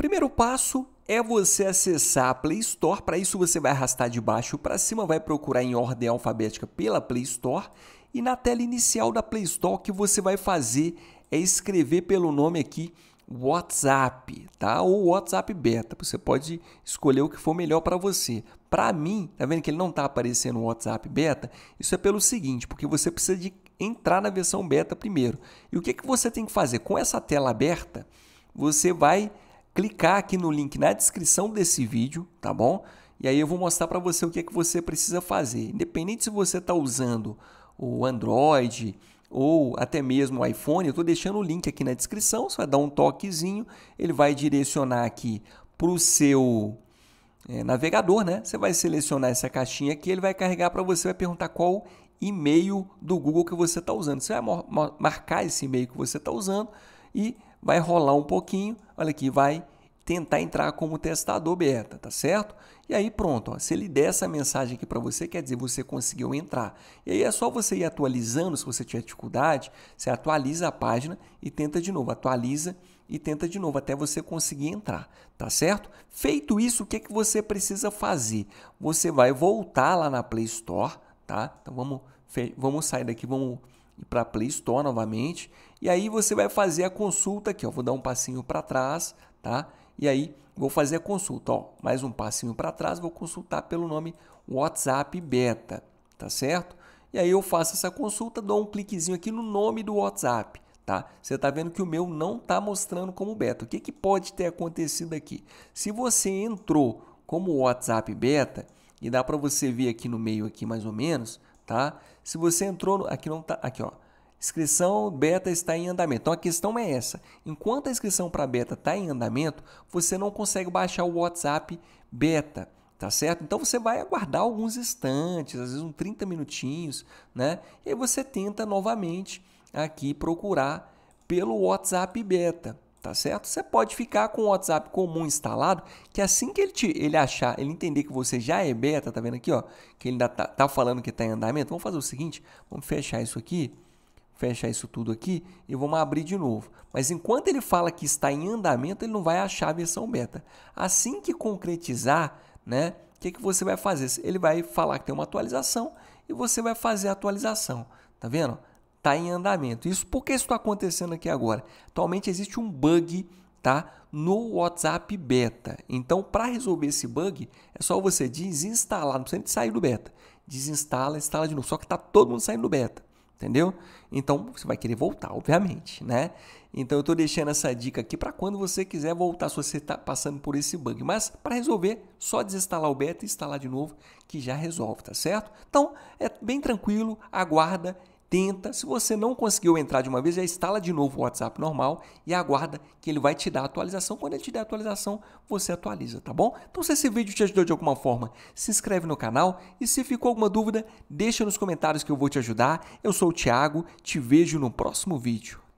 Primeiro passo é você acessar a Play Store. Para isso, você vai arrastar de baixo para cima, vai procurar em ordem alfabética pela Play Store. E na tela inicial da Play Store, o que você vai fazer é escrever pelo nome aqui WhatsApp, tá? Ou WhatsApp Beta. Você pode escolher o que for melhor para você. Para mim, tá vendo que ele não está aparecendo o WhatsApp Beta? Isso é pelo seguinte, porque você precisa de entrar na versão beta primeiro. E o que que você tem que fazer? Com essa tela aberta, você vai clicar aqui no link na descrição desse vídeo, tá bom? E aí eu vou mostrar para você o que é que você precisa fazer. Independente se você está usando o Android ou até mesmo o iPhone, eu estou deixando o link aqui na descrição, você vai dar um toquezinho, ele vai direcionar aqui para o seu é, navegador, né? Você vai selecionar essa caixinha aqui, ele vai carregar para você, vai perguntar qual e-mail do Google que você está usando. Você vai marcar esse e-mail que você está usando, e vai rolar um pouquinho, olha aqui, vai tentar entrar como testador beta, tá certo? E aí pronto, ó, se ele der essa mensagem aqui para você, quer dizer, você conseguiu entrar. E aí é só você ir atualizando, se você tiver dificuldade, você atualiza a página e tenta de novo, atualiza e tenta de novo até você conseguir entrar, tá certo? Feito isso, o que, é que você precisa fazer? Você vai voltar lá na Play Store, tá? Então vamos, vamos sair daqui, vamos e para a Play Store novamente. E aí você vai fazer a consulta aqui, ó. Vou dar um passinho para trás, tá? E aí vou fazer a consulta, ó. Mais um passinho para trás, vou consultar pelo nome WhatsApp Beta, tá certo? E aí eu faço essa consulta, dou um cliquezinho aqui no nome do WhatsApp, tá? Você está vendo que o meu não está mostrando como beta. O que, que pode ter acontecido aqui? Se você entrou como WhatsApp beta, e dá para você ver aqui no meio aqui mais ou menos, tá? Se você entrou, no, aqui não tá, aqui ó, inscrição beta está em andamento. Então a questão é essa: enquanto a inscrição para beta está em andamento, você não consegue baixar o WhatsApp beta, tá certo? Então você vai aguardar alguns instantes, às vezes uns 30 minutinhos, né? E aí você tenta novamente aqui procurar pelo WhatsApp beta, tá certo? Você pode ficar com o WhatsApp comum instalado, que assim que ele, te, ele achar, ele entender que você já é beta, tá vendo aqui, ó? Que ele ainda tá, tá falando que tá em andamento. Vamos fazer o seguinte, vamos fechar isso aqui, fechar isso tudo aqui e vamos abrir de novo. Mas enquanto ele fala que está em andamento, ele não vai achar a versão beta. Assim que concretizar, né? O que, que você vai fazer? Ele vai falar que tem uma atualização e você vai fazer a atualização, tá vendo? está em andamento. Isso porque isso está acontecendo aqui agora? Atualmente existe um bug tá? no WhatsApp Beta. Então, para resolver esse bug, é só você desinstalar, não precisa sair do beta. Desinstala, instala de novo. Só que está todo mundo saindo do beta. Entendeu? Então você vai querer voltar, obviamente, né? Então eu estou deixando essa dica aqui para quando você quiser voltar, se você está passando por esse bug. Mas para resolver, só desinstalar o beta e instalar de novo, que já resolve, tá certo? Então é bem tranquilo, aguarda tenta. Se você não conseguiu entrar de uma vez, já instala de novo o WhatsApp normal e aguarda que ele vai te dar a atualização. Quando ele te der a atualização, você atualiza, tá bom? Então, se esse vídeo te ajudou de alguma forma, se inscreve no canal e se ficou alguma dúvida, deixa nos comentários que eu vou te ajudar. Eu sou o Thiago, te vejo no próximo vídeo.